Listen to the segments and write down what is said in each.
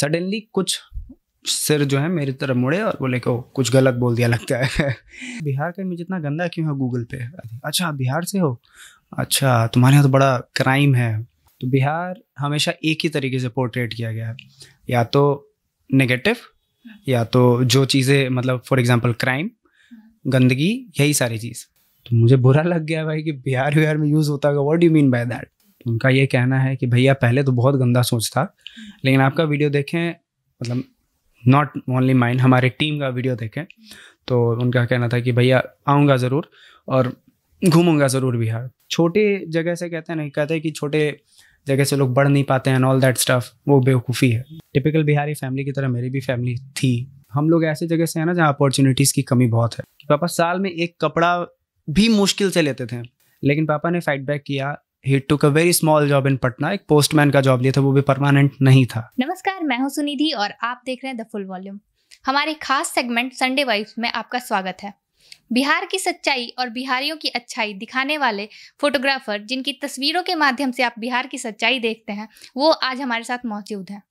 Suddenly कुछ सिर जो है मेरी तरफ मुड़े और बोले को कुछ गलत बोल दिया लगता है बिहार का इमेज इतना गंदा क्यों है गूगल पे अच्छा बिहार से हो अच्छा तुम्हारे यहाँ तो बड़ा क्राइम है तो बिहार हमेशा एक ही तरीके से पोर्ट्रेट किया गया है या तो नेगेटिव या तो जो चीज़ें मतलब फॉर एग्जांपल क्राइम गंदगी यही सारी चीज़ तो मुझे बुरा लग गया भाई कि बिहार बिहार में यूज़ होता होगा what you mean by that उनका ये कहना है कि भैया पहले तो बहुत गंदा सोच था लेकिन आपका हम्म। वीडियो देखें मतलब नॉट ओनली माइंड हमारे टीम का वीडियो देखें तो उनका कहना था कि भैया आऊँगा ज़रूर और घूमूंगा ज़रूर बिहार छोटे जगह से कहते हैं नहीं कहते हैं कि छोटे जगह से लोग बढ़ नहीं पाते हैं ऑल दैट स्टफ वो बेवकूफ़ी है टिपिकल बिहारी फैमिली की तरह मेरी भी फैमिली थी हम लोग ऐसे जगह से हैं ना जहाँ अपॉर्चुनिटीज़ की कमी बहुत है कि पापा साल में एक कपड़ा भी मुश्किल से लेते थे लेकिन पापा ने फाइट बैक किया ही took a very small job in Patna एक पोस्टमैन का जॉब लिया था वो भी परमानेंट नहीं था नमस्कार मैं हूं सुनिधि और आप देख रहे हैं द फुल वॉल्यूम हमारे खास सेगमेंट संडे वाइफ में आपका स्वागत है बिहार की सच्चाई और बिहारियों की अच्छाई दिखाने वाले फोटोग्राफर जिनकी तस्वीरों के माध्यम से आप बिहार की सच्चाई देखते हैं वो आज हमारे साथ मौजूद हैं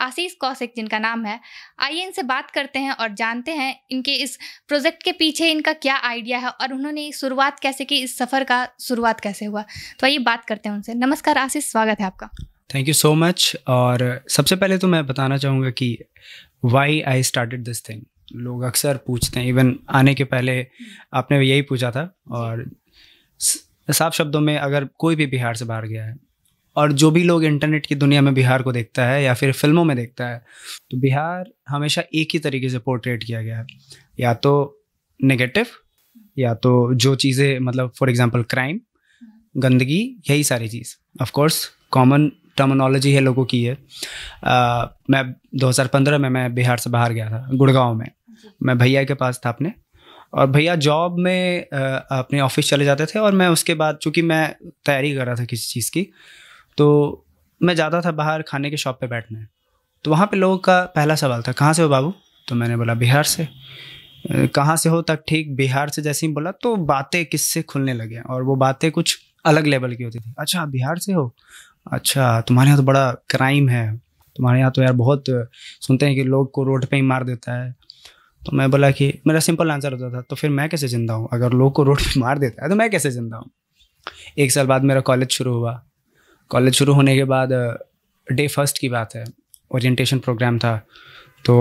आशीष कौशिक जिनका नाम है आइए इनसे बात करते हैं और जानते हैं इनके इस प्रोजेक्ट के पीछे इनका क्या आइडिया है और उन्होंने शुरुआत कैसे की इस सफ़र का शुरुआत कैसे हुआ तो आइए बात करते हैं उनसे नमस्कार आशीष स्वागत है आपका थैंक यू सो मच और सबसे पहले तो मैं बताना चाहूँगा कि why I started this thing लोग अक्सर पूछते हैं इवन आने के पहले आपने यही पूछा था और साफ शब्दों में अगर कोई भी बिहार से बाहर गया है और जो भी लोग इंटरनेट की दुनिया में बिहार को देखता है या फिर फिल्मों में देखता है तो बिहार हमेशा एक ही तरीके से पोर्ट्रेट किया गया है या तो नेगेटिव या तो जो चीज़ें मतलब फॉर एग्जांपल क्राइम गंदगी यही सारी चीज़ ऑफकोर्स कॉमन टर्मोनोलॉजी है लोगों की है आ, मैं 2015 में मैं बिहार से बाहर गया था गुड़गांव में मैं भैया के पास था अपने और भैया जॉब में आ, अपने ऑफिस चले जाते थे और मैं उसके बाद चूँकि मैं तैयारी कर रहा था किसी चीज़ की तो मैं जाता था बाहर खाने के शॉप पे बैठने तो वहाँ पे लोगों का पहला सवाल था कहाँ से हो बाबू तो मैंने बोला बिहार से कहाँ से हो तक ठीक बिहार से जैसे ही बोला तो बातें किससे खुलने लगे और वो बातें कुछ अलग लेवल की होती थी अच्छा बिहार से हो अच्छा तुम्हारे यहाँ तो बड़ा क्राइम है तुम्हारे यहाँ तो यार बहुत सुनते हैं कि लोग को रोड पे ही मार देता है तो मैं बोला कि मेरा सिंपल आंसर होता था तो फिर मैं कैसे जिंदा हूँ अगर लोग को रोड पर मार देता है तो मैं कैसे जिंदा हूँ एक साल बाद मेरा कॉलेज शुरू हुआ कॉलेज शुरू होने के बाद डे फर्स्ट की बात है ओरिएंटेशन प्रोग्राम था तो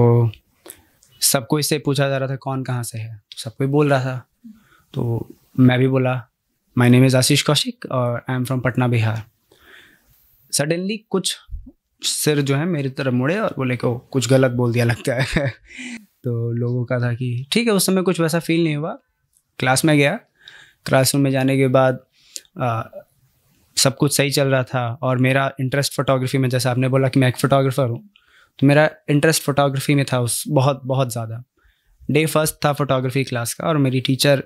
सबको इससे पूछा जा रहा था कौन कहाँ से है तो सबको बोल रहा था तो मैं भी बोला my name is Ashish Kaushik और I am from Patna Bihar suddenly कुछ सिर जो है मेरी तरफ मुड़े और बोले को कुछ गलत बोल दिया लगता है तो लोगों का था कि ठीक है उस समय कुछ वैसा फील नहीं हुआ क्लास में गया क्लासरूम में जाने के बाद सब कुछ सही चल रहा था और मेरा इंटरेस्ट फोटोग्राफी में जैसे आपने बोला कि मैं एक फ़ोटोग्राफ़र हूँ तो मेरा इंटरेस्ट फोटोग्राफी में था उस बहुत बहुत ज़्यादा डे फर्स्ट था फोटोग्राफी क्लास का और मेरी टीचर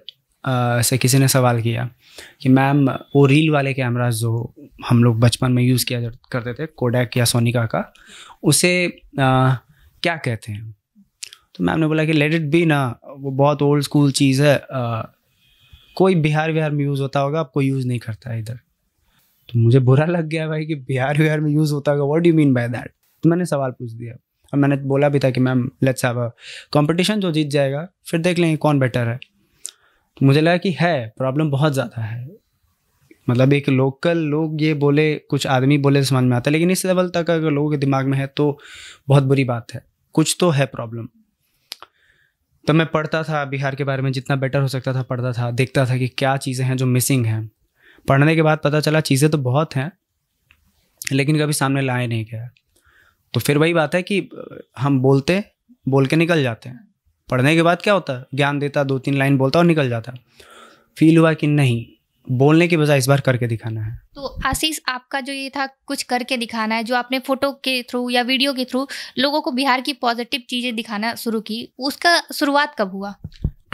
से किसी ने सवाल किया कि मैम वो रील वाले कैमराज जो हम लोग बचपन में यूज़ किया करते थे कोडैक या सोनिका का उसे आ, क्या कहते हैं तो मैम ने बोला कि लेट इट बी ना वो बहुत ओल्ड स्कूल चीज़ है आ, कोई बिहार विहार में यूज़ होता होगा आपको यूज़ नहीं करता है इधर तो मुझे बुरा लग गया भाई कि बिहार विहार में यूज़ होता होगा what you mean by that तो मैंने सवाल पूछ दिया और मैंने बोला भी था कि मैम लेट्स हैव कंपटीशन जो जीत जाएगा फिर देख लेंगे कौन बेटर है तो मुझे लगा कि है प्रॉब्लम बहुत ज़्यादा है मतलब एक लोकल लोग ये बोले कुछ आदमी बोले समझ में आता है लेकिन इस लेवल तक अगर लोगों के दिमाग में है तो बहुत बुरी बात है कुछ तो है प्रॉब्लम तो मैं पढ़ता था बिहार के बारे में जितना बेटर हो सकता था पढ़ता था देखता था कि क्या चीज़ें हैं जो मिसिंग हैं पढ़ने के बाद पता चला चीज़ें तो बहुत हैं लेकिन कभी सामने लाए नहीं गया तो फिर वही बात है कि हम बोलते बोल के निकल जाते हैं पढ़ने के बाद क्या होता है ज्ञान देता दो तीन लाइन बोलता और निकल जाता फील हुआ कि नहीं बोलने के बजाय इस बार करके दिखाना है तो आशीष आपका जो ये था कुछ करके दिखाना है जो आपने फोटो के थ्रू या वीडियो के थ्रू लोगों को बिहार की पॉजिटिव चीज़ें दिखाना शुरू की उसका शुरुआत कब हुआ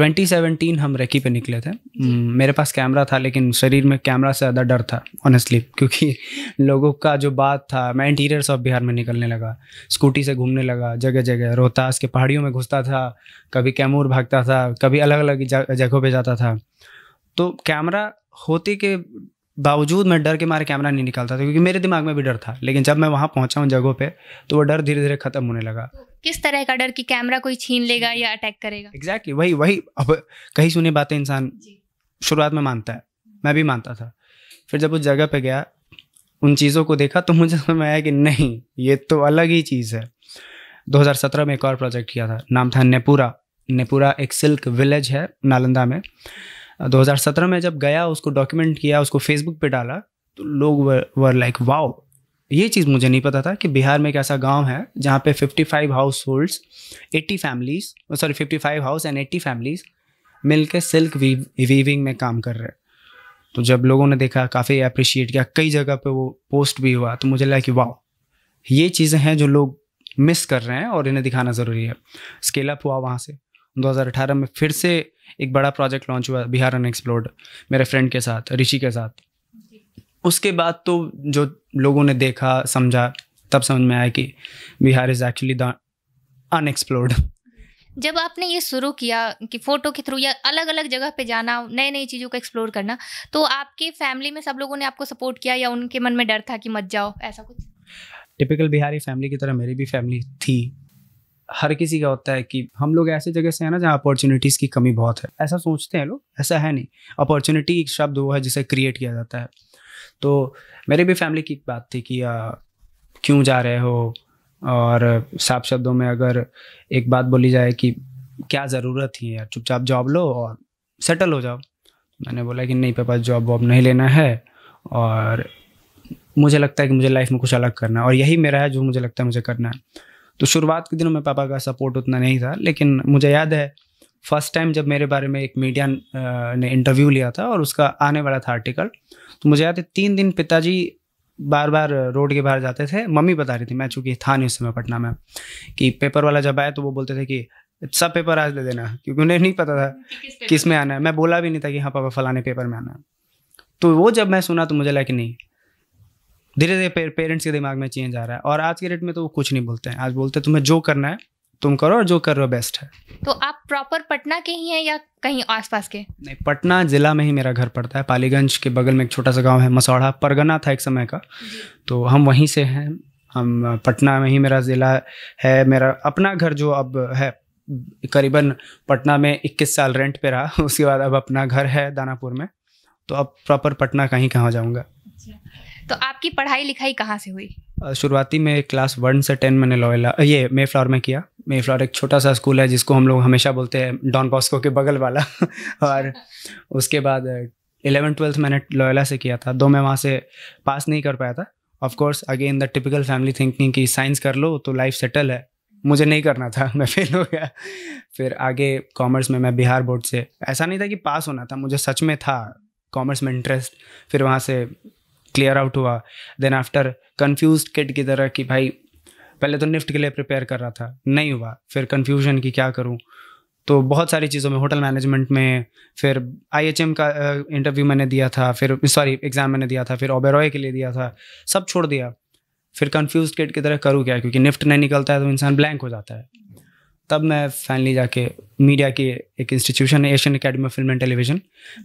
2017 हम रेकी पे निकले थे हम्म, मेरे पास कैमरा था लेकिन शरीर में कैमरा से ज़्यादा डर था ऑनेस्टली क्योंकि लोगों का जो बात था मैं इंटीरियर्स ऑफ बिहार में निकलने लगा स्कूटी से घूमने लगा जगह जगह रोहतास के पहाड़ियों में घुसता था कभी कैमूर भागता था कभी अलग अलग जगहों पर जाता था तो कैमरा होते के बावजूद मैं डर के मारे कैमरा नहीं निकालता था क्योंकि मेरे दिमाग में भी डर था लेकिन जब मैं वहाँ पहुंचा उन जगहों पे तो वो डर धीरे धीरे खत्म होने लगा किस तरह का डर कि कैमरा कोई छीन लेगा या अटैक करेगा एग्जैक्टली exactly, वही वही अब कहीं सुनी बातें इंसान शुरुआत में मानता है मैं भी मानता था फिर जब उस जगह पर गया उन चीज़ों को देखा तो मुझे समझ में आया कि नहीं ये तो अलग ही चीज़ है 2017 में एक और प्रोजेक्ट किया था नाम था नेपुरा नेपुरा एक सिल्क विलेज है नालंदा में 2017 में जब गया उसको डॉक्यूमेंट किया उसको फेसबुक पे डाला तो लोग वर लाइक वाओ ये चीज़ मुझे नहीं पता था कि बिहार में एक ऐसा गाँव है जहाँ पे 55 households eighty families sorry 55 house and eighty families मिलकर सिल्क वीव, वीविंग में काम कर रहे हैं तो जब लोगों ने देखा काफ़ी अप्रिशिएट किया कई जगह पे वो पोस्ट भी हुआ तो मुझे लगा कि वाह ये चीज़ें हैं जो लोग मिस कर रहे हैं और इन्हें दिखाना ज़रूरी है स्केल अप हुआ वहाँ से 2018 में फिर से एक बड़ा प्रोजेक्ट लॉन्च हुआ बिहार अनएक्सप्लोर्ड मेरे फ्रेंड के साथ ऋषि के साथ उसके बाद तो जो लोगों ने देखा समझा तब समझ में आया कि Bihar is actually the unexplored जब आपने ये शुरू किया कि फ़ोटो के थ्रू या अलग अलग जगह पे जाना नई नई चीज़ों को एक्सप्लोर करना तो आपके फैमिली में सब लोगों ने आपको सपोर्ट किया या उनके मन में डर था कि मत जाओ ऐसा कुछ टिपिकल बिहारी फैमिली की तरह मेरी भी फैमिली थी हर किसी का होता है कि हम लोग ऐसे जगह से हैं ना जहाँ अपॉर्चुनिटीज़ की कमी बहुत है ऐसा सोचते हैं लोग ऐसा है नहीं अपॉर्चुनिटी एक शब्द वो है जिसे क्रिएट किया जाता है तो मेरे भी फैमिली की बात थी कि क्यों जा रहे हो और साफ शब्दों में अगर एक बात बोली जाए कि क्या ज़रूरत है यार चुपचाप जॉब लो और सेटल हो जाओ मैंने बोला कि नहीं पापा जॉब वॉब नहीं लेना है और मुझे लगता है कि मुझे लाइफ में कुछ अलग करना है और यही मेरा है जो मुझे लगता है मुझे करना है तो शुरुआत के दिनों में पापा का सपोर्ट उतना नहीं था लेकिन मुझे याद है फर्स्ट टाइम जब मेरे बारे में एक मीडिया ने इंटरव्यू लिया था और उसका आने वाला था आर्टिकल तो मुझे याद है तीन दिन पिताजी बार बार रोड के बाहर जाते थे मम्मी बता रही थी मैं चूंकि था नहीं उस समय पटना में कि पेपर वाला जब आया तो वो बोलते थे कि सब पेपर आज ले देना क्योंकि उन्हें नहीं पता था किस में आना है मैं बोला भी नहीं था कि हाँ पापा फलाने पेपर में आना है तो वो जब मैं सुना तो मुझे लगा कि नहीं धीरे धीरे पेरेंट्स के दिमाग में चेंज आ रहा है और आज के डेट में तो वो कुछ नहीं बोलते हैं आज बोलते हैं तुम्हें जो करना है तुम करो और जो कर रहे हो बेस्ट है तो आप प्रॉपर पटना के ही हैं या कहीं आसपास के नहीं पटना जिला में ही मेरा घर पड़ता है पालीगंज के बगल में एक छोटा सा गांव है मसौढ़ा परगना था एक समय का तो हम वहीं से हैं हम पटना में ही मेरा ज़िला है मेरा अपना घर जो अब है करीबन पटना में 21 साल रेंट पे रहा उसके बाद अब अपना घर है दानापुर में तो अब प्रॉपर पटना कहीं कहाँ जाऊँगा तो आपकी पढ़ाई लिखाई कहाँ से हुई शुरुआती में क्लास वन से टेन मैंने लोयला ये मे फ्लावर में किया मे फ्लावर एक छोटा सा स्कूल है जिसको हम लोग हमेशा बोलते हैं डॉन बॉस्को के बगल वाला और उसके बाद इलेवन ट्वेल्थ मैंने लोयला से किया था दो मैं वहाँ से पास नहीं कर पाया था of course again the typical family thinking कि साइंस कर लो तो लाइफ सेटल है मुझे नहीं करना था मैं फेल हो गया फिर आगे कॉमर्स में मैं बिहार बोर्ड से ऐसा नहीं था कि पास होना था मुझे सच में था कॉमर्स में इंटरेस्ट फिर वहाँ से क्लियर आउट हुआ देन आफ्टर कन्फ्यूज किड की तरह कि भाई पहले तो निफ्ट के लिए प्रिपेयर कर रहा था नहीं हुआ फिर कन्फ्यूजन की क्या करूँ तो बहुत सारी चीज़ों में होटल मैनेजमेंट में फिर आई का इंटरव्यू मैंने दिया था फिर सॉरी एग्ज़ाम मैंने दिया था फिर ओबेरॉय के लिए दिया था सब छोड़ दिया फिर कन्फ्यूज किड की तरह करूँ क्या क्योंकि निफ्ट नहीं निकलता है तो इंसान ब्लैंक हो जाता है तब मैं फाइनली जाके मीडिया के एक इंस्टीट्यूशन है Asian Academy of Film and Television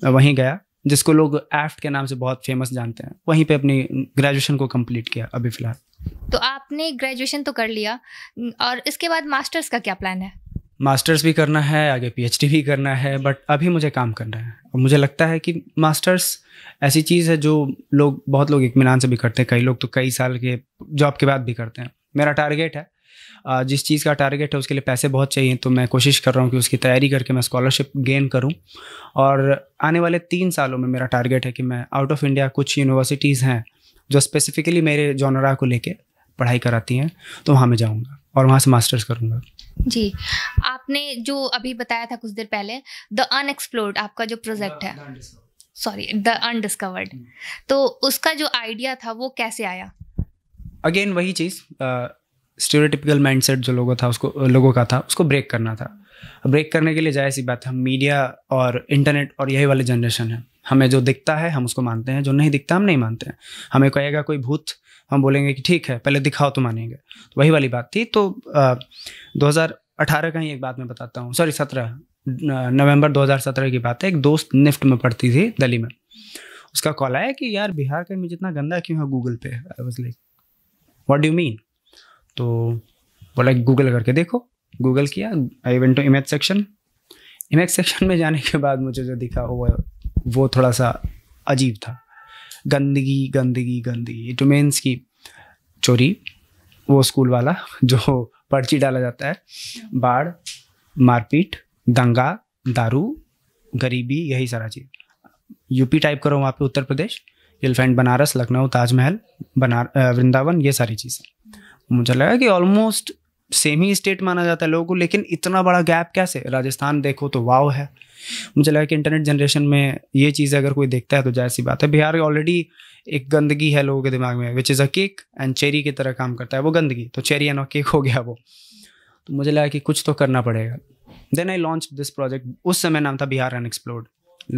मैं वहीं गया जिसको लोग एफ्ट के नाम से बहुत फेमस जानते हैं वहीं पे अपनी ग्रेजुएशन को कंप्लीट किया अभी फिलहाल तो आपने ग्रेजुएशन तो कर लिया और इसके बाद मास्टर्स का क्या प्लान है मास्टर्स भी करना है आगे पीएचडी भी करना है बट अभी मुझे काम करना है और मुझे लगता है कि मास्टर्स ऐसी चीज़ है जो लोग बहुत लोग इतमान से भी करते हैं कई लोग तो कई साल के जॉब के बाद भी करते हैं मेरा टारगेट है जिस चीज़ का टारगेट है उसके लिए पैसे बहुत चाहिए तो मैं कोशिश कर रहा हूँ कि उसकी तैयारी करके मैं स्कॉलरशिप गेन करूँ और आने वाले तीन सालों में मेरा टारगेट है कि मैं आउट ऑफ इंडिया कुछ यूनिवर्सिटीज़ हैं जो स्पेसिफिकली मेरे जोनरा को लेके पढ़ाई कराती हैं तो वहाँ मैं जाऊँगा और वहाँ से मास्टर्स करूँगा जी आपने जो अभी बताया था कुछ देर पहले द अनएक्सप्लोर्ड आपका जो प्रोजेक्ट है सॉरी द अनडिस्कवर्ड तो उसका जो आइडिया था वो कैसे आया अगेन वही चीज़ स्टीरियोटिपिकल माइंडसेट जो लोगों था उसको लोगों का था उसको ब्रेक करना था ब्रेक करने के लिए जाहिर सी बात है हम मीडिया और इंटरनेट और यही वाले जनरेशन है हमें जो दिखता है हम उसको मानते हैं जो नहीं दिखता हम नहीं मानते हैं हमें कहेगा कोई भूत हम बोलेंगे कि ठीक है पहले दिखाओ तो मानेंगे तो वही वाली बात थी तो दो का ही एक बात मैं बताता हूँ सॉरी सत्रह नवंबर 2017 की बात है एक दोस्त निफ्ट में पढ़ती थी दिल्ली में उसका कॉल आया कि यार बिहार का में जितना गंदा क्यों है गूगल पे I was like what do mean तो बोला गूगल करके देखो गूगल किया I went to image section image section में जाने के बाद मुझे जो दिखा वो वो थोड़ा सा अजीब था गंदगी गंदगी गंदगी डोमेन्स की चोरी वो स्कूल वाला जो पर्ची डाला जाता है बाढ़ मारपीट दंगा दारू गरीबी यही सारा चीज़ यूपी टाइप करो वहाँ पे उत्तर प्रदेश यूल फैंड बनारस लखनऊ ताजमहल बना वृंदावन ये सारी चीज़ें मुझे लगा कि ऑलमोस्ट सेम ही स्टेट माना जाता है लोगों को लेकिन इतना बड़ा गैप कैसे राजस्थान देखो तो वाव है मुझे लगा कि इंटरनेट जनरेशन में ये चीज़ अगर कोई देखता है तो जाहिर सी बात है बिहार ऑलरेडी एक गंदगी है लोगों के दिमाग में which is a cake and cherry की तरह काम करता है वो गंदगी तो चेरी एंड केक हो गया वो तो मुझे लगा कि कुछ तो करना पड़ेगा then I launch this project उस समय नाम था बिहार अनएक्सप्लोर्ड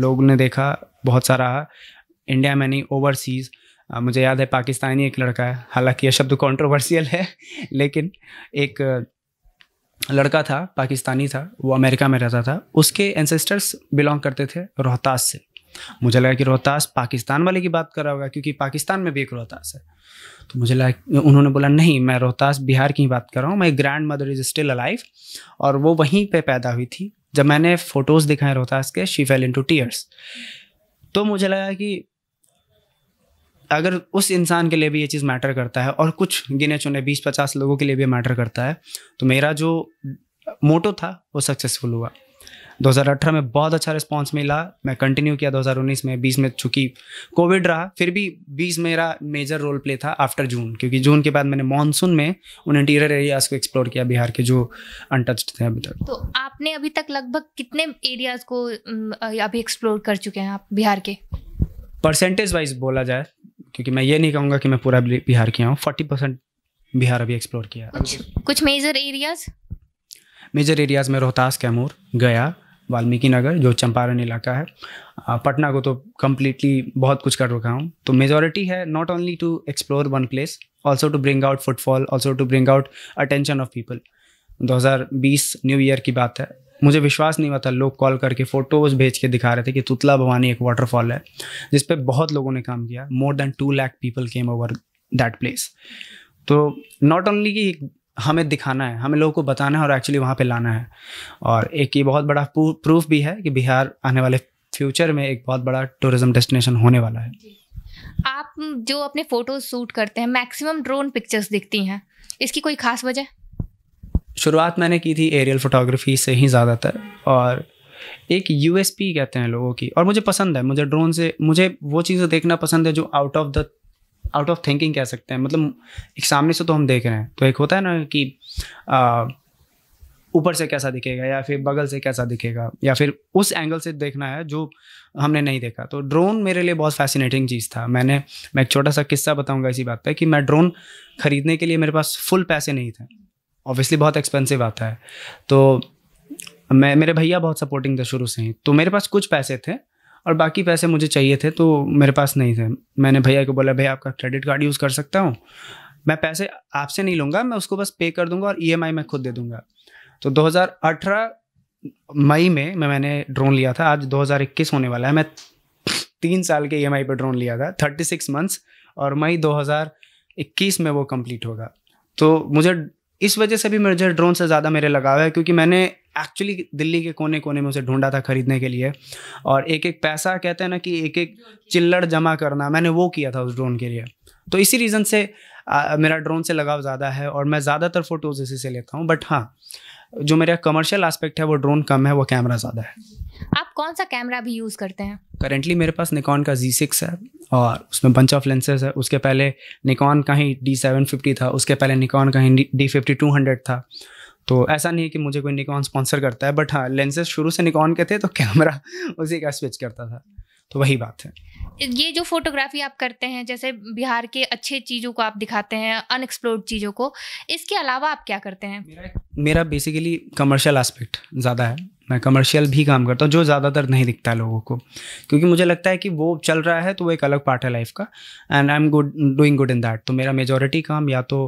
लोग ने देखा बहुत सारा इंडिया में नहीं ओवरसीज़ मुझे याद है पाकिस्तानी एक लड़का है हालांकि यह शब्द कंट्रोवर्शियल है लेकिन एक लड़का था पाकिस्तानी था वो अमेरिका में रहता था उसके एंसेस्टर्स बिलोंग करते थे रोहतास से मुझे लगा कि रोहतास पाकिस्तान वाले की बात कर रहा होगा क्योंकि पाकिस्तान में भी एक रोहतास है तो मुझे लगा उन्होंने बोला नहीं मैं रोहतास बिहार की बात कर रहा हूँ my grandmother is still alive और वो वहीं पर पैदा हुई थी जब मैंने फ़ोटोज़ दिखाए रोहतास के she fell into tears तो मुझे लगा कि अगर उस इंसान के लिए भी ये चीज़ मैटर करता है और कुछ गिने चुने बीस पचास लोगों के लिए भी मैटर करता है तो मेरा जो मोटो था वो सक्सेसफुल हुआ 2018 में बहुत अच्छा रिस्पांस मिला मैं कंटिन्यू किया 2019 में 20 में चूंकि कोविड रहा फिर भी 20 मेरा मेजर रोल प्ले था आफ्टर जून क्योंकि जून के बाद मैंने मानसून में उन इंटीरियर एरियाज को एक्सप्लोर किया बिहार के जो अनटच्ड थे अभी तक तो आपने अभी तक लगभग कितने एरियाज को अभी एक्सप्लोर कर चुके हैं आप बिहार के परसेंटेज वाइज बोला जाए क्योंकि मैं ये नहीं कहूँगा कि मैं पूरा बिहार किया हूँ फोर्टी परसेंट बिहार अभी एक्सप्लोर किया अच्छा। कुछ, कुछ मेजर एरियाज मेजर एरियाज में रोहतास कैमूर गया वाल्मीकि नगर जो चंपारण इलाका है पटना को तो कम्प्लीटली बहुत कुछ कर रखा हूँ तो मेजोरिटी है not only to explore one place also to bring out footfall also to bring out attention of people 2020 new year की बात है मुझे विश्वास नहीं हुआ था लोग कॉल करके फ़ोटोज़ भेज के दिखा रहे थे कि तुतला भवानी एक वाटरफॉल है जिस पर बहुत लोगों ने काम किया more than two lakh people came over that place तो नॉट ओनली कि हमें दिखाना है हमें लोगों को बताना है और एक्चुअली वहाँ पे लाना है और एक ये बहुत बड़ा प्रूफ भी है कि बिहार आने वाले फ्यूचर में एक बहुत बड़ा टूरिज्म डेस्टिनेशन होने वाला है आप जो अपने फोटोज शूट करते हैं मैक्सिमम ड्रोन पिक्चर्स दिखती हैं इसकी कोई खास वजह शुरुआत मैंने की थी एरियल फोटोग्राफी से ही ज़्यादातर और एक यू कहते हैं लोगों की और मुझे पसंद है मुझे ड्रोन से मुझे वो चीज़ें देखना पसंद है जो out of the out of thinking कह सकते हैं मतलब एक सामने से तो हम देख रहे हैं तो एक होता है ना कि ऊपर से कैसा दिखेगा या फिर बगल से कैसा दिखेगा या फिर उस एंगल से देखना है जो हमने नहीं देखा तो ड्रोन मेरे लिए बहुत फैसिनेटिंग चीज़ था मैंने मैं एक छोटा सा किस्सा बताऊंगा इसी बात पे कि मैं ड्रोन ख़रीदने के लिए मेरे पास फुल पैसे नहीं थे ऑब्वियसली बहुत एक्सपेंसिव आता है तो मैं मेरे भैया बहुत सपोर्टिंग थे शुरू से ही तो मेरे पास कुछ पैसे थे और बाकी पैसे मुझे चाहिए थे तो मेरे पास नहीं थे मैंने भैया को बोला भैया आपका क्रेडिट कार्ड यूज़ कर सकता हूँ मैं पैसे आपसे नहीं लूँगा मैं उसको बस पे कर दूँगा और ई मैं खुद दे दूँगा तो 2018 मई में मैं मैंने ड्रोन लिया था आज 2021 होने वाला है मैं तीन साल के ई एम पर ड्रोन लिया था 36 मंथ्स और मई 2021 में वो कंप्लीट होगा तो मुझे इस वजह से भी मुझे ड्रोन से ज़्यादा मेरे लगाव है क्योंकि मैंने एक्चुअली दिल्ली के कोने कोने में उसे ढूंढा था खरीदने के लिए और एक एक पैसा कहते हैं ना कि एक एक चिल्लड़ जमा करना मैंने वो किया था उस ड्रोन के लिए तो इसी रीज़न से आ, मेरा ड्रोन से लगाव ज़्यादा है और मैं ज़्यादातर फ़ोटोज़ इसी से लेता हूँ बट हाँ जो मेरा कमर्शियल एस्पेक्ट है वो ड्रोन कम है वो कैमरा ज़्यादा है आप कौन सा कैमरा भी यूज़ करते हैं करेंटली मेरे पास निकॉन का जी सिक्स है और उसमें बंच ऑफ लेंसेज है उसके पहले निकॉन का ही डी सेवन फिफ्टी था उसके पहले निकॉन का ही डी फिफ्टी टू हंड्रेड था तो ऐसा नहीं है कि मुझे कोई निकॉन स्पॉन्सर करता है बट हाँ लेंसेज शुरू से निकॉन के थे तो कैमरा उसी का स्विच करता था तो वही बात है ये जो फोटोग्राफी आप करते हैं जैसे बिहार के अच्छे चीज़ों को आप दिखाते हैं अनएक्सप्लोर्ड चीज़ों को इसके अलावा आप क्या करते हैं मेरा बेसिकली कमर्शियल एस्पेक्ट ज़्यादा है मैं कमर्शियल भी काम करता हूँ जो ज़्यादातर नहीं दिखता लोगों को क्योंकि मुझे लगता है कि वो चल रहा है तो वो एक अलग पार्ट है लाइफ का and I am good doing good in that तो मेरा मेजोरिटी काम या तो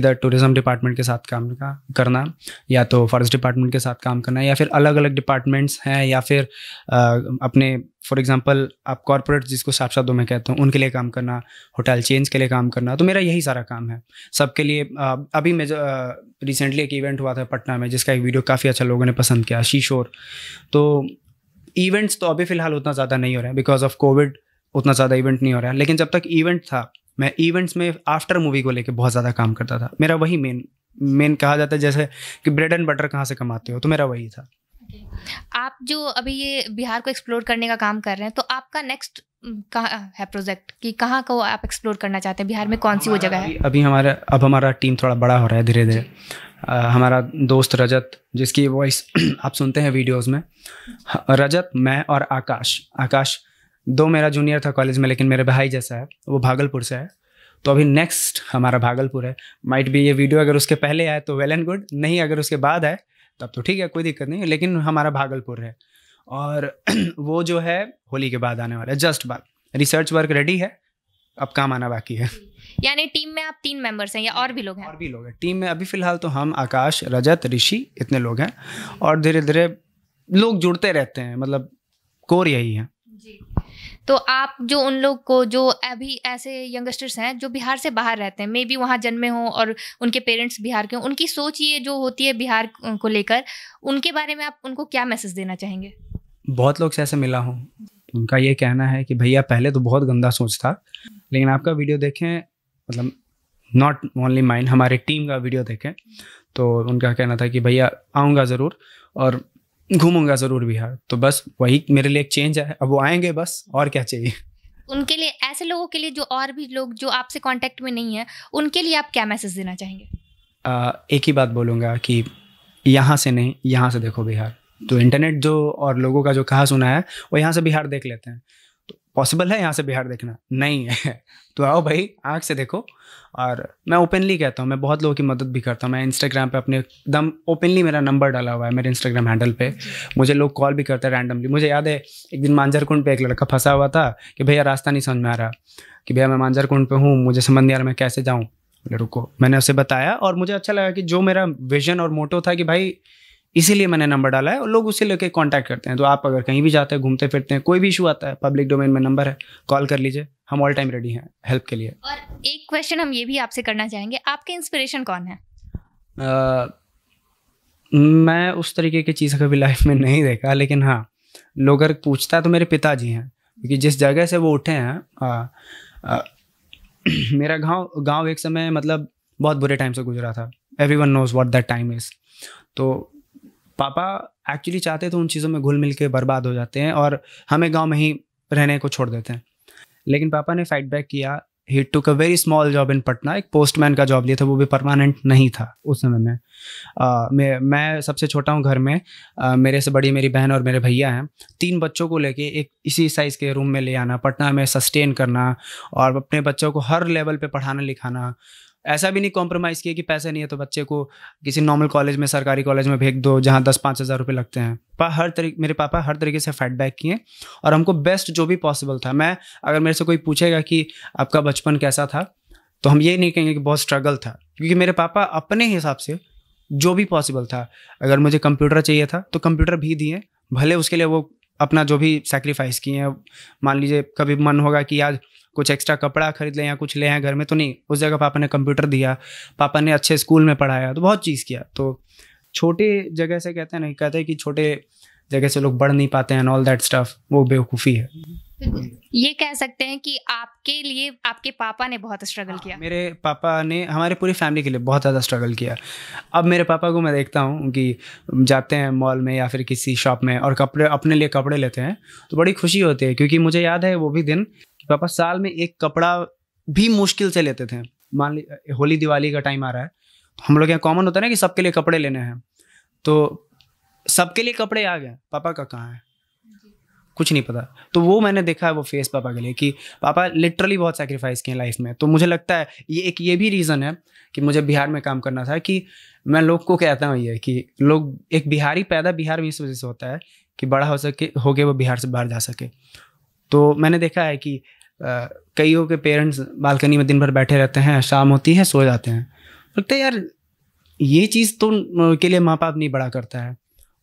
इधर टूरिज़म डिपार्टमेंट के साथ काम का करना या तो फॉरेस्ट डिपार्टमेंट के साथ काम करना या फिर अलग अलग डिपार्टमेंट्स हैं या फिर आ, अपने फॉर एग्जाम्पल आप कॉरपोरेट जिसको साफ शब्दों तो में कहता हूँ उनके लिए काम करना होटल चेंज के लिए काम करना तो मेरा यही सारा काम है सबके लिए अभी मैं रिसेंटली एक इवेंट हुआ था पटना में जिसका एक वीडियो काफ़ी अच्छा लोगों ने पसंद किया शीशो श्योर तो इवेंट्स तो अभी फ़िलहाल उतना ज़्यादा नहीं हो रहा है बिकॉज ऑफ कोविड उतना ज़्यादा इवेंट नहीं हो रहा है लेकिन जब तक इवेंट था मैं इवेंट्स में आफ्टर मूवी को लेकर बहुत ज़्यादा काम करता था मेरा वही मेन मेन कहा जाता है जैसे कि ब्रेड एंड बटर कहाँ से कमाते हो तो मेरा वही था आप जो अभी ये बिहार को एक्सप्लोर करने का काम कर रहे हैं तो आपका नेक्स्ट कहाँ है प्रोजेक्ट कि कहाँ को आप एक्सप्लोर करना चाहते हैं बिहार में कौन सी वो जगह है अभी हमारा अब हमारा टीम थोड़ा बड़ा हो रहा है धीरे धीरे हमारा दोस्त रजत जिसकी वॉइस आप सुनते हैं वीडियोस में रजत मैं और आकाश आकाश दो मेरा जूनियर था कॉलेज में लेकिन मेरे भाई जैसा है वो भागलपुर से है तो अभी नेक्स्ट हमारा भागलपुर है माइट भी ये वीडियो अगर उसके पहले आए तो वेल एंड गुड नहीं अगर उसके बाद आए तब तो ठीक है कोई दिक्कत नहीं लेकिन हमारा भागलपुर है और वो जो है होली के बाद आने वाला है जस्ट बाद रिसर्च वर्क रेडी है अब काम आना बाकी है यानी टीम में आप तीन मेंबर्स हैं या और भी लोग हैं और भी लोग हैं टीम में अभी फिलहाल तो हम आकाश रजत ऋषि इतने लोग हैं और धीरे धीरे लोग जुड़ते रहते हैं मतलब कोर यही है जी तो आप जो उन लोग को जो अभी ऐसे यंगस्टर्स हैं जो बिहार से बाहर रहते हैं मे बी वहाँ जन्मे हों और उनके पेरेंट्स बिहार के हों उनकी सोच ये जो होती है बिहार को लेकर उनके बारे में आप उनको क्या मैसेज देना चाहेंगे बहुत लोग से ऐसे मिला हूँ उनका ये कहना है कि भैया पहले तो बहुत गंदा सोच था लेकिन आपका वीडियो देखें मतलब नॉट ओनली माइंड हमारे टीम का वीडियो देखें तो उनका कहना था कि भैया आऊँगा ज़रूर और घूमूंगा ज़रूर बिहार तो बस वही मेरे लिए एक चेंज है अब वो आएंगे बस और क्या चाहिए उनके लिए ऐसे लोगों के लिए जो और भी लोग जो आपसे कांटेक्ट में नहीं है उनके लिए आप क्या मैसेज देना चाहेंगे आ, एक ही बात बोलूँगा कि यहाँ से नहीं यहाँ से देखो बिहार तो इंटरनेट जो और लोगों का जो कहा सुना है वो यहाँ से बिहार देख लेते हैं तो पॉसिबल है यहाँ से बिहार देखना नहीं है तो आओ भाई आँख से देखो और मैं ओपनली कहता हूँ मैं बहुत लोगों की मदद भी करता हूँ मैं इंस्टाग्राम पे अपने एकदम ओपनली मेरा नंबर डाला हुआ है मेरे इंस्टाग्राम हैंडल पे मुझे लोग कॉल भी करते हैं रैंडमली मुझे याद है एक दिन मांझर कुंड पर एक लड़का फंसा हुआ था कि भैया रास्ता नहीं समझ में आ रहा कि भैया मैं मांझर कुंड पर हूँ मुझे समझ नहीं आ रहा मैं कैसे जाऊँ लड़कों मैंने उसे बताया और मुझे अच्छा लगा कि जो मेरा विजन और मोटो था कि भाई इसीलिए मैंने नंबर डाला है और लोग उसे लेके कांटेक्ट करते हैं तो आप अगर कहीं भी जाते हैं घूमते फिरते हैं कोई भी इशू आता है पब्लिक डोमेन में नंबर है कॉल कर लीजिए हम ऑल टाइम रेडी हैं हेल्प के लिए और एक क्वेश्चन हम ये भी आपसे करना चाहेंगे आपके इंस्पिरेशन कौन है आ, मैं उस तरीके की चीज़ कभी लाइफ में नहीं देखा लेकिन हाँ लोग अगर पूछता है तो मेरे पिताजी हैं क्योंकि जिस जगह से वो उठे हैं मेरा गांव गांव एक समय मतलब बहुत बुरे टाइम से गुजरा था everyone knows what that time is तो पापा एक्चुअली चाहते तो उन चीज़ों में घुल मिल के बर्बाद हो जाते हैं और हमें गाँव में ही रहने को छोड़ देते हैं लेकिन पापा ने फाइट बैक किया ही took a very small job in Patna एक पोस्टमैन का जॉब लिया था वो भी परमानेंट नहीं था उस समय में आ, मैं मैं सबसे छोटा हूँ घर में आ, मेरे से बड़ी मेरी बहन और मेरे भैया हैं तीन बच्चों को लेके एक इसी साइज़ के रूम में ले आना पटना में सस्टेन करना और अपने बच्चों को हर लेवल पे पढ़ाना लिखाना ऐसा भी नहीं कॉम्प्रोमाइज़ किया कि पैसे नहीं है तो बच्चे को किसी नॉर्मल कॉलेज में सरकारी कॉलेज में भेज दो जहाँ दस पाँच हज़ार रुपये लगते हैं पा हर तरीके मेरे पापा हर तरीके से फीडबैक किए और हमको बेस्ट जो भी पॉसिबल था मैं अगर मेरे से कोई पूछेगा कि आपका बचपन कैसा था तो हम ये नहीं कहेंगे कि बहुत स्ट्रगल था क्योंकि मेरे पापा अपने हिसाब से जो भी पॉसिबल था अगर मुझे कंप्यूटर चाहिए था तो कंप्यूटर भी दिए भले उसके लिए वो अपना जो भी सेक्रीफाइस किए हैं मान लीजिए कभी मन होगा कि आज कुछ एक्स्ट्रा कपड़ा खरीद लें या कुछ ले आए घर में तो नहीं उस जगह पापा ने कंप्यूटर दिया पापा ने अच्छे स्कूल में पढ़ाया तो बहुत चीज़ किया तो छोटे जगह से कहते हैं नहीं कहते हैं कि छोटे जगह से लोग बढ़ नहीं पाते हैं ऑल दैट स्टफ वो बेवकूफ़ी है ये कह सकते हैं कि आपके लिए आपके पापा ने बहुत स्ट्रगल किया मेरे पापा ने हमारे पूरी फैमिली के लिए बहुत ज़्यादा स्ट्रगल किया अब मेरे पापा को मैं देखता हूँ कि जाते हैं मॉल में या फिर किसी शॉप में और कपड़े अपने लिए कपड़े लेते हैं तो बड़ी खुशी होती है क्योंकि मुझे याद है वो भी दिन कि पापा साल में एक कपड़ा भी मुश्किल से लेते थे मान ली होली दिवाली का टाइम आ रहा है तो हम लोग यहाँ कॉमन होता है ना कि सबके लिए कपड़े लेने हैं तो सबके लिए कपड़े आ गए पापा का कहाँ है कुछ नहीं पता तो वो मैंने देखा है वो फेस पापा के लिए कि पापा लिटरली बहुत सेक्रीफाइस किए लाइफ में तो मुझे लगता है ये एक ये भी रीज़न है कि मुझे बिहार में काम करना था कि मैं लोग को कहता हूँ ये कि लोग एक बिहारी पैदा बिहार में इस वजह से होता है कि बड़ा हो सके हो गया वो बिहार से बाहर जा सके तो मैंने देखा है कि कईयों के पेरेंट्स बालकनी में दिन भर बैठे रहते हैं शाम होती है सो जाते हैं लगता है यार ये चीज़ तो के लिए माँ बाप नहीं बड़ा करता है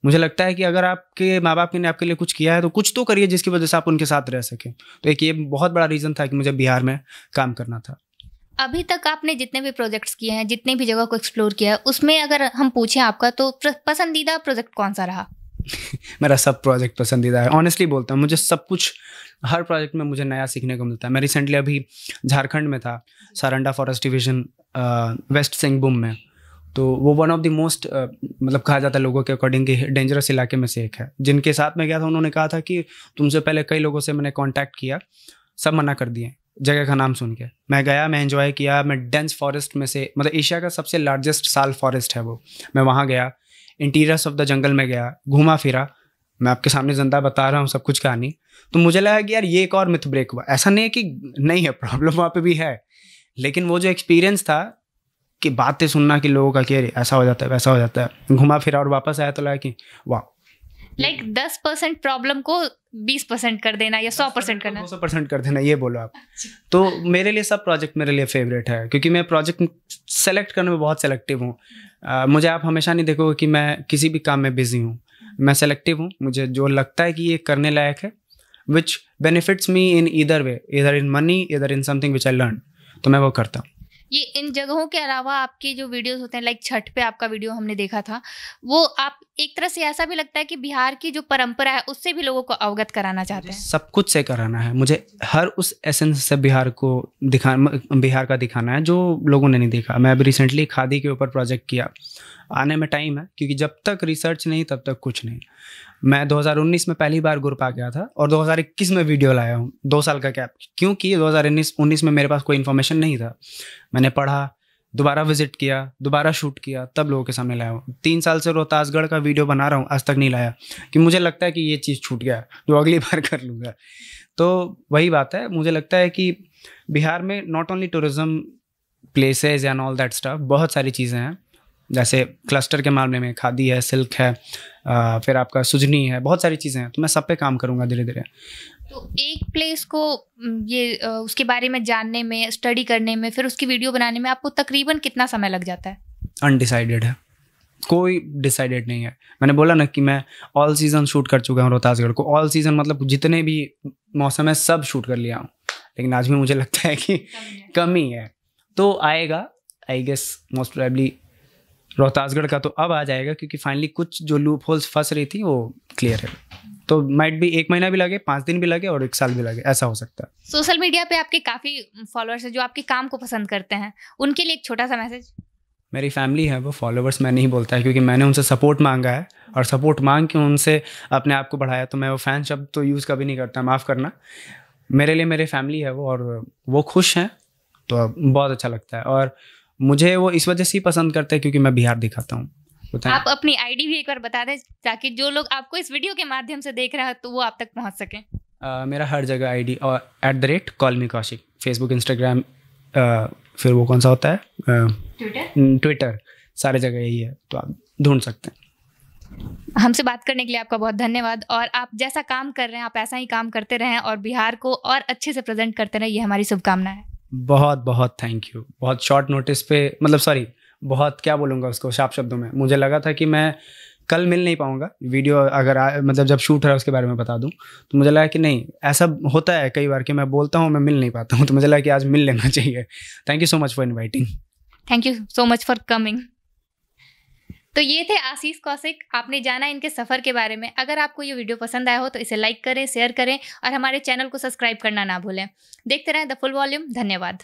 मुझे लगता है कि अगर आपके माँ बाप ने आपके लिए कुछ किया है तो कुछ तो करिए जिसकी वजह से आप उनके साथ रह सकें तो एक ये बहुत बड़ा रीज़न था कि मुझे बिहार में काम करना था अभी तक आपने जितने भी प्रोजेक्ट्स किए हैं जितने भी जगह को एक्सप्लोर किया है उसमें अगर हम पूछें आपका तो पसंदीदा प्रोजेक्ट कौन सा रहा मेरा सब प्रोजेक्ट पसंदीदा है ऑनेस्टली बोलता हूँ मुझे सब कुछ हर प्रोजेक्ट में मुझे नया सीखने को मिलता है मैं रिसेंटली अभी झारखंड में था Saranda forest division west Singhbhum में तो वो वन ऑफ द मोस्ट मतलब कहा जाता है लोगों के अकॉर्डिंग कि डेंजरस इलाके में से एक है जिनके साथ में गया था उन्होंने कहा था कि तुमसे पहले कई लोगों से मैंने कॉन्टैक्ट किया सब मना कर दिए जगह का नाम सुन के मैं गया मैं एंजॉय किया मैं डेंस फॉरेस्ट में से मतलब एशिया का सबसे लार्जेस्ट साल फॉरेस्ट है वो मैं वहाँ गया इंटीरियर्स ऑफ द जंगल में गया घूमा फिरा मैं आपके सामने जिंदा बता रहा हूँ सब कुछ कहानी तो मुझे लगा कि यार ये एक और मिथ ब्रेक हुआ ऐसा नहीं है कि नहीं है प्रॉब्लम वहाँ पे भी है लेकिन वो जो एक्सपीरियंस था कि बातें सुनना कि लोगों का कि अरे ऐसा हो जाता है वैसा हो जाता है घुमा फिरा और वापस आया तो लगा कि वाह लाइक दस परसेंट प्रॉब्लम को बीस परसेंट कर देना या सौ परसेंट करना सौ परसेंट कर देना ये बोलो आप अच्छा। तो मेरे लिए सब प्रोजेक्ट मेरे लिए फेवरेट है क्योंकि मैं प्रोजेक्ट सेलेक्ट करने में बहुत सेलेक्टिव हूँ मुझे आप हमेशा नहीं देखोगे कि मैं किसी भी काम में बिजी हूँ मैं सेलेक्टिव हूँ मुझे जो लगता है कि ये करने लायक है विच बेनिफिट्स मी इन इधर वे इधर इन मनी इधर in something which I learn तो मैं वो करता हूँ ये इन जगहों के अलावा आपके जो वीडियोस होते हैं लाइक छठ पे आपका वीडियो हमने देखा था वो आप एक तरह से ऐसा भी लगता है कि बिहार की जो परंपरा है उससे भी लोगों को अवगत कराना चाहते हैं सब कुछ से कराना है मुझे हर उस एसेंस से बिहार को दिखा बिहार का दिखाना है जो लोगों ने नहीं देखा मैं अभी रिसेंटली खादी के ऊपर प्रोजेक्ट किया आने में टाइम है क्योंकि जब तक रिसर्च नहीं तब तक कुछ नहीं मैं 2019 में पहली बार ग्रुप आ गया था और 2021 में वीडियो लाया हूँ दो साल का कैप क्योंकि 2019 उन्नीस में मेरे पास कोई इन्फॉर्मेशन नहीं था मैंने पढ़ा दोबारा विजिट किया दोबारा शूट किया तब लोगों के सामने लाया हूँ तीन साल से रोहतासगढ़ का वीडियो बना रहा हूँ आज तक नहीं लाया कि मुझे लगता है कि ये चीज़ छूट गया जो अगली बार कर लूँगा तो वही बात है मुझे लगता है कि बिहार में not only tourism places and all that stuff बहुत सारी चीज़ें हैं जैसे क्लस्टर के मामले में खादी है सिल्क है आ, फिर आपका सुजनी है बहुत सारी चीज़ें हैं तो मैं सब पे काम करूँगा धीरे धीरे तो एक प्लेस को ये उसके बारे में जानने में स्टडी करने में फिर उसकी वीडियो बनाने में आपको तकरीबन कितना समय लग जाता है अनडिसाइडेड है कोई डिसाइडेड नहीं है मैंने बोला ना कि मैं ऑल सीज़न शूट कर चुका हूँ रोहतासगढ़ को ऑल सीज़न मतलब जितने भी मौसम है सब शूट कर लिया हूँ लेकिन आज भी मुझे लगता है कि कमी है तो आएगा I guess most probably Rohtasgarh का तो अब आ जाएगा क्योंकि फाइनली कुछ जो लूप होल्स फंस रही थी वो क्लियर है तो माइट भी एक महीना भी लगे पाँच दिन भी लगे और एक साल भी लगे ऐसा हो सकता है सोशल मीडिया पे आपके काफ़ी फॉलोअर्स हैं जो आपके काम को पसंद करते हैं उनके लिए एक छोटा सा मैसेज मेरी फैमिली है वो फॉलोअर्स मैं नहीं बोलता है क्योंकि मैंने उनसे सपोर्ट मांगा है और सपोर्ट मांग के उनसे अपने आप को बढ़ाया तो मैं वो फ़ैन शब्द तो यूज़ कभी नहीं करता माफ़ करना मेरे लिए मेरे फैमिली है वो और वो खुश हैं तो बहुत अच्छा लगता है और मुझे वो इस वजह से ही पसंद करते हैं क्योंकि मैं बिहार दिखाता हूँ आप अपनी आईडी भी एक बार बता दें ताकि जो लोग आपको इस वीडियो के माध्यम से देख रहे हैं तो वो आप तक पहुँच सकें uh, मेरा हर जगह आईडी और at the rate call me Kaushik Facebook Instagram फिर वो कौन सा होता है ट्विटर ट्विटर सारे जगह यही है तो आप ढूंढ सकते हैं हमसे बात करने के लिए आपका बहुत धन्यवाद और आप जैसा काम कर रहे हैं आप ऐसा ही काम करते रहें और बिहार को और अच्छे से प्रेजेंट करते रहें ये हमारी शुभकामना है बहुत बहुत थैंक यू बहुत शॉर्ट नोटिस पे मतलब सॉरी बहुत क्या बोलूँगा उसको साफ शब्दों में मुझे लगा था कि मैं कल मिल नहीं पाऊँगा वीडियो अगर आ, मतलब जब शूट है उसके बारे में बता दूँ तो मुझे लगा कि नहीं ऐसा होता है कई बार कि मैं बोलता हूँ मैं मिल नहीं पाता हूँ तो मुझे लगा कि आज मिल लेना चाहिए thank you so much for inviting thank you so much for coming तो ये थे आशीष कौशिक आपने जाना इनके सफ़र के बारे में अगर आपको ये वीडियो पसंद आया हो तो इसे लाइक करें शेयर करें और हमारे चैनल को सब्सक्राइब करना ना भूलें देखते रहें द फुल वॉल्यूम धन्यवाद